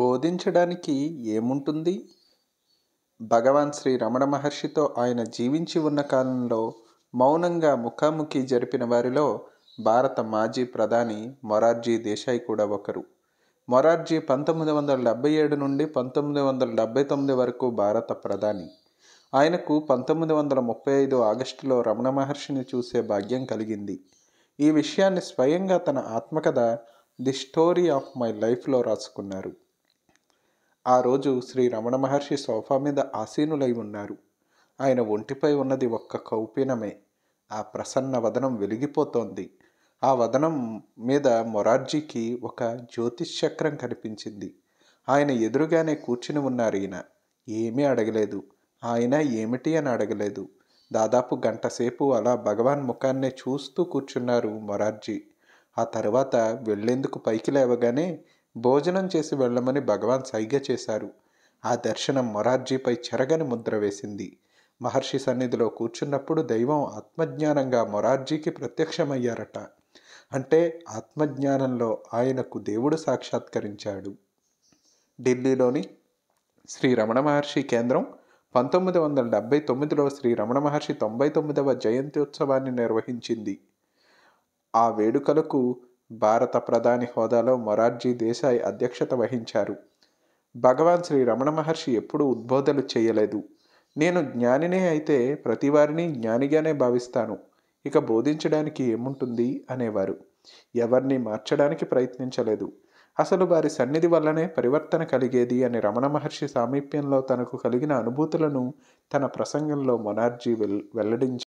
బోధించడానికి ఏముంటుంది భగవాన్ శ్రీ రమణ మహర్షితో ఆయన జీవించి ఉన్న కాలంలో మౌనంగా ముఖాముఖి జరిపిన వారిలో భారత మాజీ ప్రధాని మొరార్జీ దేశాయ్ కూడా ఒకరు మొరార్జీ పంతొమ్మిది వందల డెబ్బై ఏడు నుండి పంతొమ్మిది వందల డెబ్బై తొమ్మిది వరకు భారత ప్రధాని ఆయనకు పంతొమ్మిది వందల ముప్పై ఐదు ఆగస్టులో రమణ మహర్షిని చూసే భాగ్యం కలిగింది ఈ విషయాన్ని స్వయంగా తన ఆత్మకథ ది స్టోరీ ఆఫ్ మై లైఫ్లో రాసుకున్నారు ఆ రోజు శ్రీ రమణ మహర్షి సోఫా మీద ఆసీనులై ఉన్నారు ఆయన ఒంటిపై ఉన్నది ఒక్క కౌపీనమే ఆ ప్రసన్న వదనం వెలిగిపోతోంది ఆ వదనం మీద మొరార్జీకి ఒక జ్యోతిష్ చక్రం కనిపించింది ఆయన ఎదురుగానే కూర్చుని ఉన్నారు ఈయన ఏమీ అడగలేదు ఆయన ఏమిటి అని అడగలేదు దాదాపు గంటసేపు అలా భగవాన్ ముఖాన్నే చూస్తూ కూర్చున్నారు మొరార్జీ ఆ తర్వాత వెళ్ళేందుకు పైకి లేవగానే భోజనం చేసి వెళ్ళమని భగవాన్ సైగ చేశారు ఆ దర్శనం మొరార్జీపై చెరగని ముద్ర వేసింది మహర్షి సన్నిధిలో కూర్చున్నప్పుడు దైవం ఆత్మజ్ఞానంగా మొరార్జీకి ప్రత్యక్షమయ్యారట అంటే ఆత్మజ్ఞానంలో ఆయనకు దేవుడు సాక్షాత్కరించాడు ఢిల్లీలోని శ్రీ రమణ మహర్షి కేంద్రం పంతొమ్మిది వందల డెబ్బై తొమ్మిదిలో శ్రీ రమణ మహర్షి తొంభై తొమ్మిదవ జయంత్యుత్సవాన్ని నిర్వహించింది ఆ వేడుకలకు భారత ప్రధాని హోదాలో మొరార్జీ దేశాయ్ అధ్యక్షత వహించారు భగవాన్ శ్రీ రమణ మహర్షి ఎప్పుడూ ఉద్బోధలు చేయలేదు నేను జ్ఞానినే అయితే ప్రతి వారిని జ్ఞానిగానే భావిస్తాను ఇక బోధించడానికి ఏముంటుంది అనేవారు ఎవరిని మార్చడానికి ప్రయత్నించలేదు అసలు వారి సన్నిధి వల్లనే పరివర్తన కలిగేది అని రమణ మహర్షి సామీప్యంలో తనకు కలిగిన అనుభూతులను తన ప్రసంగంలో మొనార్జీ వెల్ వెల్లడించారు